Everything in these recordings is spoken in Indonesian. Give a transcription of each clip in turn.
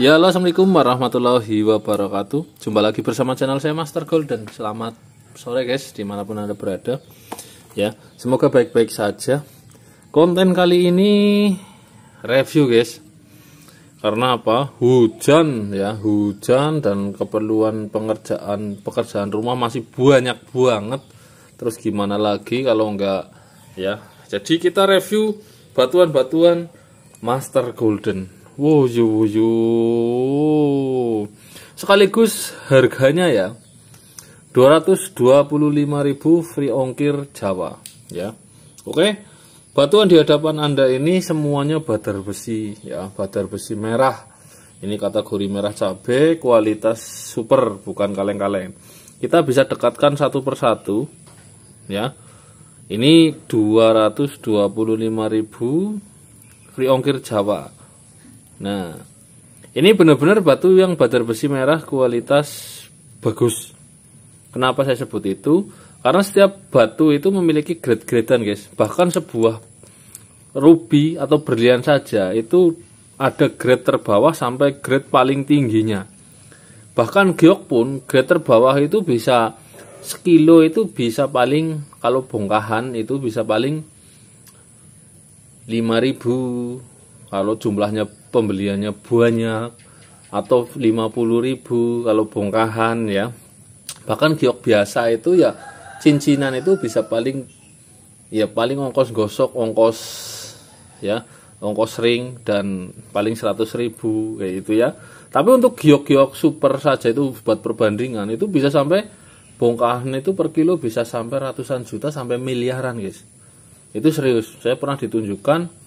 Ya halo assalamualaikum warahmatullahi wabarakatuh Jumpa lagi bersama channel saya Master Golden Selamat sore guys dimanapun anda berada Ya semoga baik-baik saja Konten kali ini review guys Karena apa hujan ya hujan dan keperluan pengerjaan pekerjaan rumah masih banyak banget Terus gimana lagi kalau enggak ya Jadi kita review batuan-batuan Master Golden Wuyu wuyu. Sekaligus harganya ya 225.000 free ongkir Jawa ya. Oke. Batuan di hadapan Anda ini semuanya badar besi ya, badar besi merah. Ini kategori merah cabe, kualitas super bukan kaleng-kaleng. Kita bisa dekatkan satu persatu ya. Ini 225.000 free ongkir Jawa. Nah, ini benar-benar batu yang badar besi merah kualitas bagus. Kenapa saya sebut itu? Karena setiap batu itu memiliki grade-gradean, guys. Bahkan sebuah ruby atau berlian saja itu ada grade terbawah sampai grade paling tingginya. Bahkan giok pun grade terbawah itu bisa sekilo itu bisa paling kalau bongkahan itu bisa paling 5000 kalau jumlahnya pembeliannya banyak atau 50 ribu kalau bongkahan ya bahkan giok biasa itu ya cincinan itu bisa paling ya paling ongkos gosok ongkos ya ongkos ring dan paling 100 ribu kayak itu ya tapi untuk giok-giok super saja itu buat perbandingan itu bisa sampai bongkahan itu per kilo bisa sampai ratusan juta sampai miliaran guys itu serius saya pernah ditunjukkan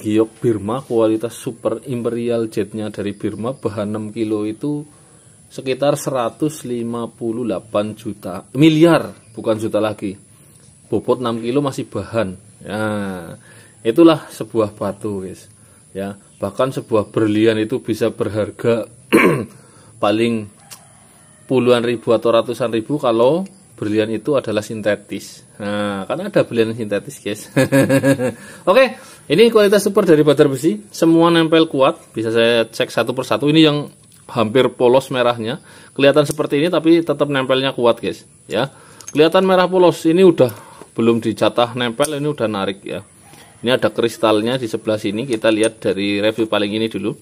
giok Birma kualitas Super Imperial jetnya dari Birma bahan 6 kilo itu sekitar 158 juta miliar bukan juta lagi bobot 6 kilo masih bahan ya itulah sebuah batu guys ya bahkan sebuah berlian itu bisa berharga paling puluhan ribu atau ratusan ribu kalau berlian itu adalah sintetis. Nah, karena ada berlian sintetis, guys. Oke, okay, ini kualitas super dari batar besi. Semua nempel kuat, bisa saya cek satu persatu. Ini yang hampir polos merahnya. Kelihatan seperti ini tapi tetap nempelnya kuat, guys. Ya. Kelihatan merah polos. Ini udah belum dicatah nempel, ini udah narik ya. Ini ada kristalnya di sebelah sini. Kita lihat dari review paling ini dulu.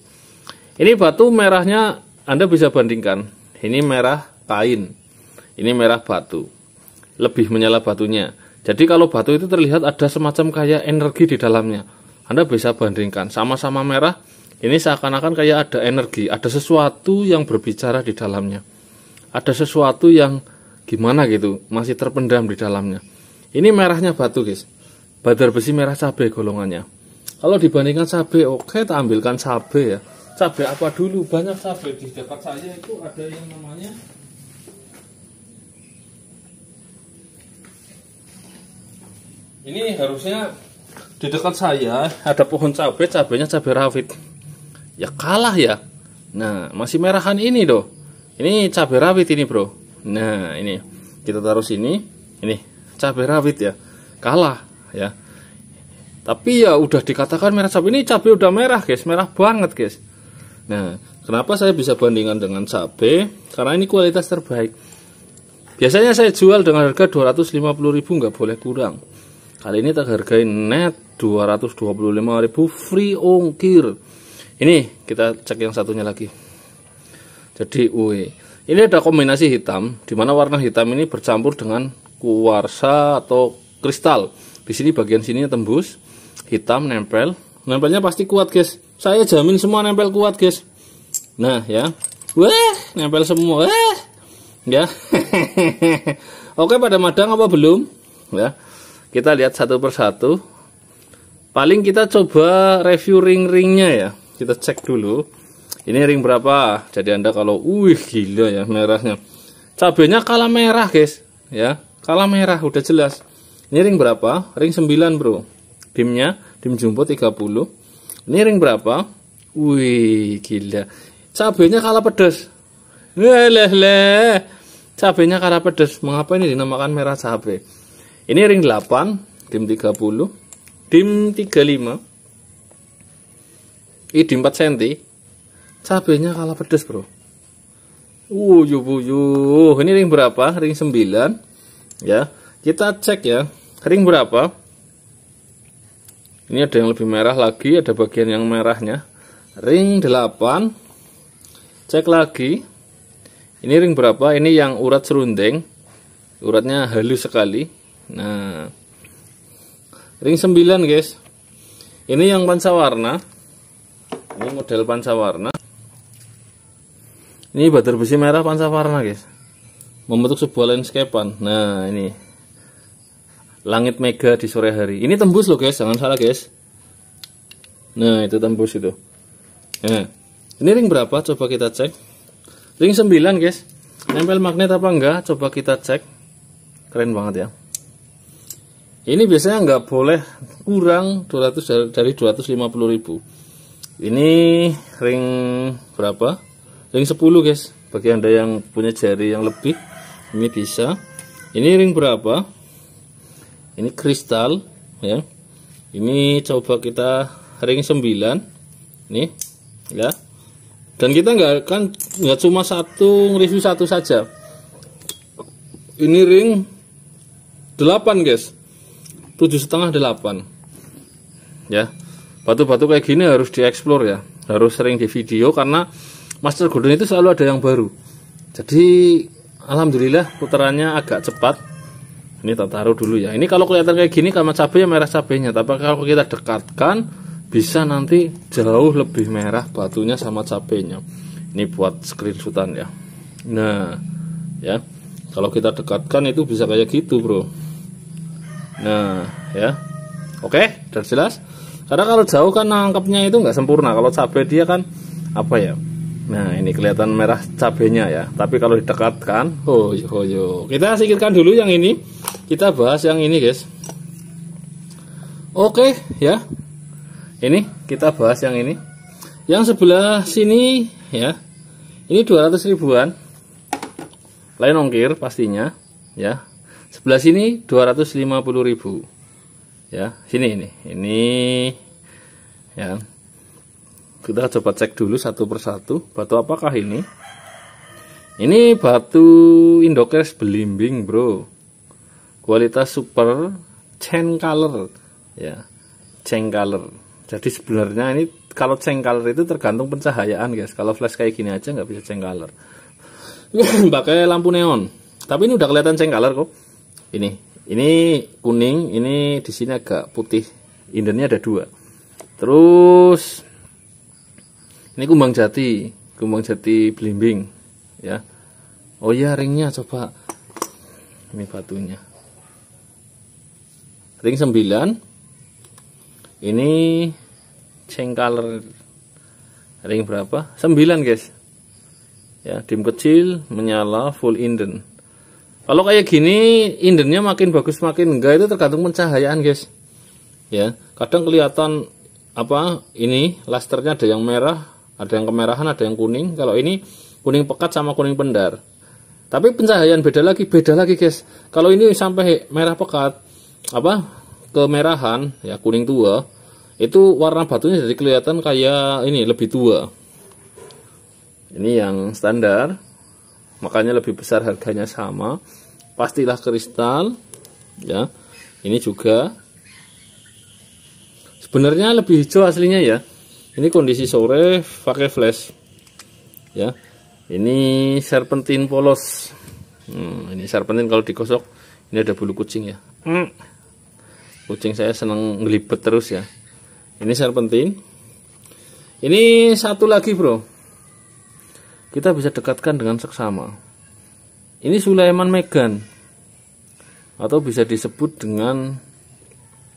Ini batu merahnya Anda bisa bandingkan. Ini merah kain ini merah batu. Lebih menyala batunya. Jadi kalau batu itu terlihat ada semacam kayak energi di dalamnya. Anda bisa bandingkan sama-sama merah, ini seakan-akan kayak ada energi, ada sesuatu yang berbicara di dalamnya. Ada sesuatu yang gimana gitu, masih terpendam di dalamnya. Ini merahnya batu, guys. Badar besi merah cabai golongannya. Kalau dibandingkan cabai, oke, okay, ambilkan cabai ya. Cabai apa dulu? Banyak cabai di dekat saya itu ada yang namanya Ini harusnya di dekat saya ada pohon cabai, cabainya cabai rawit. Ya kalah ya. Nah, masih merahan ini doh. Ini cabai rawit ini, Bro. Nah, ini kita taruh sini. Ini cabai rawit ya. Kalah ya. Tapi ya udah dikatakan merah cabai ini cabai udah merah, guys. Merah banget, guys. Nah, kenapa saya bisa bandingkan dengan cabai? Karena ini kualitas terbaik. Biasanya saya jual dengan harga 250.000 nggak boleh kurang. Kali ini terhargai net 225.000 free ongkir. Ini kita cek yang satunya lagi. Jadi UE. Ini ada kombinasi hitam dimana warna hitam ini bercampur dengan kuarsa atau kristal. Di sini bagian sini tembus, hitam nempel. Nempelnya pasti kuat, guys. Saya jamin semua nempel kuat, guys. Nah, ya. Wah, nempel semua. Wah. Ya. Oke, pada madang apa belum? Ya. Kita lihat satu persatu. Paling kita coba review ring-ringnya ya. Kita cek dulu. Ini ring berapa? Jadi Anda kalau wih gila ya merahnya. Cabenya kalah merah, guys. Ya, kalah merah udah jelas. Ini ring berapa? Ring 9, Bro. Dimnya, dim jumbo 30. Ini ring berapa? Wih, gila. Cabenya kalah pedas. Leleh, leh. Cabenya kalah pedas. Mengapa ini dinamakan merah cabe? Ini ring 8, dim 30, dim 35. Ini dim 4 cm. Cabenya kalah pedes, Bro. Uyuh, uyuh. Ini ring berapa? Ring 9. Ya. Kita cek ya. Ring berapa? Ini ada yang lebih merah lagi, ada bagian yang merahnya. Ring 8. Cek lagi. Ini ring berapa? Ini yang urat serundeng. Uratnya halus sekali Nah, ring 9 guys. Ini yang warna. Ini model warna. Ini butter besi merah warna guys. Membentuk sebuah landscape landscapean. Nah, ini langit mega di sore hari. Ini tembus loh guys, jangan salah guys. Nah, itu tembus itu. Nah, ini ring berapa? Coba kita cek. Ring 9 guys. Nempel magnet apa enggak? Coba kita cek. Keren banget ya ini biasanya nggak boleh kurang 200 dari 250.000 ini ring berapa ring 10 guys bagi anda yang punya jari yang lebih ini bisa ini ring berapa ini kristal ya ini coba kita ring 9 nih ya dan kita nggak kan nggak cuma satu review satu saja ini ring 8 guys tujuh setengah delapan ya batu-batu kayak gini harus dieksplor ya harus sering di video karena master golden itu selalu ada yang baru jadi alhamdulillah putarannya agak cepat ini tak taruh dulu ya ini kalau kelihatan kayak gini karena cabenya merah cabenya tapi kalau kita dekatkan bisa nanti jauh lebih merah batunya sama cabenya ini buat screenshotan ya nah ya kalau kita dekatkan itu bisa kayak gitu bro Nah, ya. Oke, sudah jelas. Karena kalau jauh kan nangkepnya itu nggak sempurna. Kalau cabai dia kan apa ya? Nah, ini kelihatan merah cabenya ya. Tapi kalau didekatkan, oh, oh, oh. Kita singkirkan dulu yang ini. Kita bahas yang ini, guys. Oke, ya. Ini kita bahas yang ini. Yang sebelah sini ya. Ini 200 ribuan. Lain ongkir pastinya, ya. Sebelah sini 250.000. Ya, sini ini. Ini ya. Kita coba cek dulu satu persatu batu apakah ini? Ini batu Indocres belimbing, Bro. Kualitas super chain color ya. Chain color. Jadi sebenarnya ini kalau chain color itu tergantung pencahayaan, guys. Kalau flash kayak gini aja nggak bisa chain color. Pakai lampu neon. Tapi ini udah kelihatan chain color kok ini ini kuning ini di sini agak putih Indennya ada dua terus ini kumbang jati kumbang jati belimbing ya oh ya ringnya coba ini batunya ring sembilan. ini cengkaler ring berapa Sembilan, guys ya dim kecil menyala full inden kalau kayak gini indennya makin bagus makin enggak itu tergantung pencahayaan guys. Ya, kadang kelihatan apa ini lasternya ada yang merah, ada yang kemerahan, ada yang kuning. Kalau ini kuning pekat sama kuning pendar. Tapi pencahayaan beda lagi, beda lagi guys. Kalau ini sampai merah pekat, apa kemerahan, ya kuning tua, itu warna batunya jadi kelihatan kayak ini lebih tua. Ini yang standar, makanya lebih besar harganya sama pastilah kristal ya ini juga sebenarnya lebih hijau aslinya ya ini kondisi sore pakai flash ya ini serpentin polos hmm, ini serpentin kalau digosok ini ada bulu kucing ya hmm. kucing saya senang ngelibet terus ya ini serpentin ini satu lagi bro kita bisa dekatkan dengan seksama ini Sulaiman Megan atau bisa disebut dengan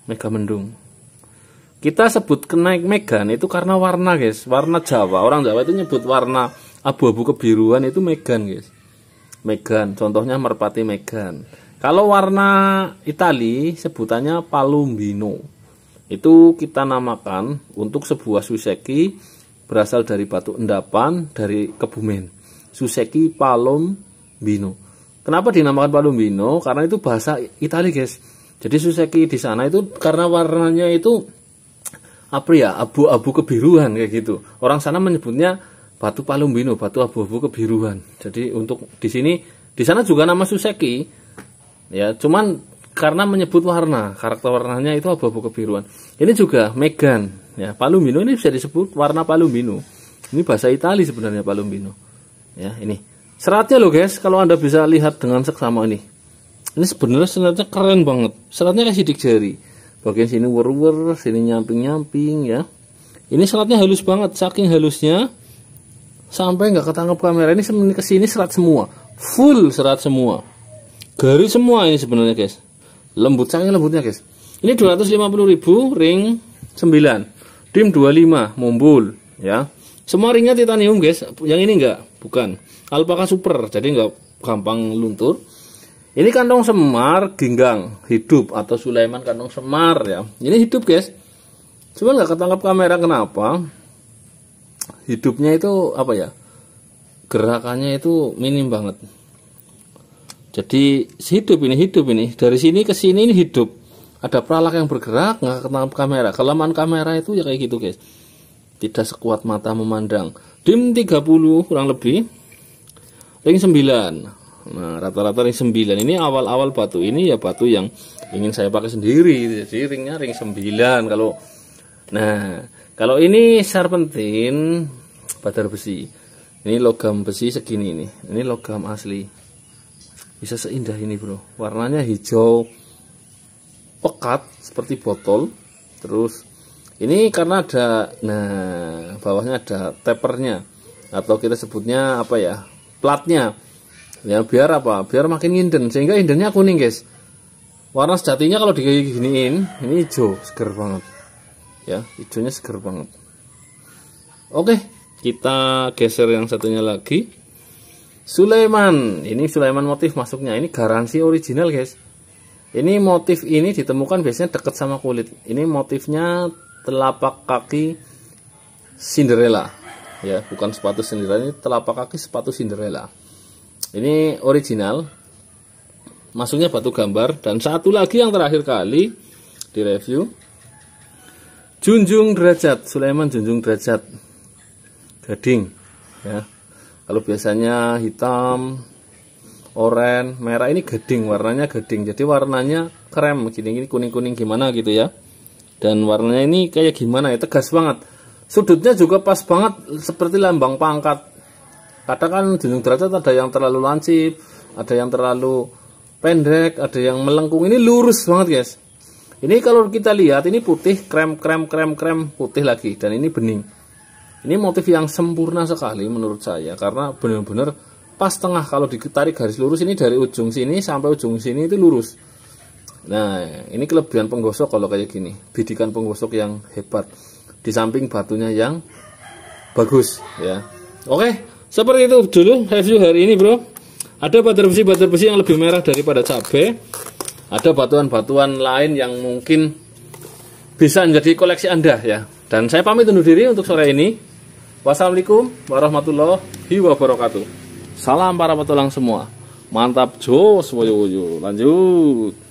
Mega Mendung. Kita sebut kenaik Megan itu karena warna, guys. Warna Jawa. Orang Jawa itu nyebut warna abu-abu kebiruan itu Megan, guys. Megan, contohnya merpati Megan. Kalau warna Itali sebutannya Palumbino. Itu kita namakan untuk sebuah suseki berasal dari batu endapan dari Kebumen. Suseki Palom Bino. Kenapa dinamakan Palombino? Karena itu bahasa Italia, guys. Jadi Suseki di sana itu karena warnanya itu apa ya abu-abu kebiruan kayak gitu. Orang sana menyebutnya batu Palombino, batu abu-abu kebiruan. Jadi untuk di sini di sana juga nama Suseki ya, cuman karena menyebut warna karakter warnanya itu abu-abu kebiruan. Ini juga Megan ya, Palombino ini bisa disebut warna Palombino. Ini bahasa Italia sebenarnya Palombino. Ya, ini. Seratnya loh guys, kalau Anda bisa lihat dengan seksama ini. Ini sebenarnya seratnya keren banget. Seratnya kayak sidik jari. Bagian sini wur-wur, sini nyamping-nyamping ya. Ini seratnya halus banget, saking halusnya sampai nggak ketangkap kamera ini semen ke serat semua. Full serat semua. Garis semua ini sebenarnya guys. Lembut saking lembutnya guys. Ini ribu ring 9. Dim 25 mumbul ya. Semua ringnya titanium guys, yang ini nggak, bukan alpaka super jadi nggak gampang luntur ini kantong semar genggang hidup atau Sulaiman kantong semar ya ini hidup guys cuma nggak ketangkap kamera kenapa hidupnya itu apa ya gerakannya itu minim banget jadi hidup ini hidup ini dari sini ke sini ini hidup ada peralak yang bergerak nggak ketangkap kamera kelemahan kamera itu ya kayak gitu guys tidak sekuat mata memandang dim 30 kurang lebih ring 9 nah rata-rata ring 9 ini awal-awal batu ini ya batu yang ingin saya pakai sendiri jadi ringnya ring 9 kalau nah kalau ini serpentin badar besi ini logam besi segini ini, ini logam asli bisa seindah ini bro warnanya hijau pekat seperti botol terus ini karena ada nah bawahnya ada tapernya atau kita sebutnya apa ya platnya ya biar apa biar makin inden sehingga indennya kuning guys warna sejatinya kalau diginiin ini hijau seger banget ya hijaunya seger banget oke kita geser yang satunya lagi Sulaiman ini Sulaiman motif masuknya ini garansi original guys ini motif ini ditemukan biasanya dekat sama kulit ini motifnya telapak kaki Cinderella ya bukan sepatu Cinderella ini telapak kaki sepatu Cinderella ini original masuknya batu gambar dan satu lagi yang terakhir kali di review Junjung Derajat Sulaiman Junjung Derajat Gading ya kalau biasanya hitam oranye merah ini gading warnanya gading jadi warnanya krem gini gini kuning kuning gimana gitu ya dan warnanya ini kayak gimana ya tegas banget sudutnya juga pas banget seperti lambang pangkat kadang kan junjung derajat ada yang terlalu lancip ada yang terlalu pendek ada yang melengkung ini lurus banget guys ini kalau kita lihat ini putih krem krem krem krem putih lagi dan ini bening ini motif yang sempurna sekali menurut saya karena benar-benar pas tengah kalau ditarik garis lurus ini dari ujung sini sampai ujung sini itu lurus nah ini kelebihan penggosok kalau kayak gini bidikan penggosok yang hebat di samping batunya yang bagus ya oke seperti itu dulu review hari ini bro ada batu besi batu besi yang lebih merah daripada cabai ada batuan-batuan lain yang mungkin bisa menjadi koleksi anda ya dan saya pamit undur diri untuk sore ini wassalamualaikum warahmatullahi wabarakatuh salam para petualang semua mantap jos woyu lanjut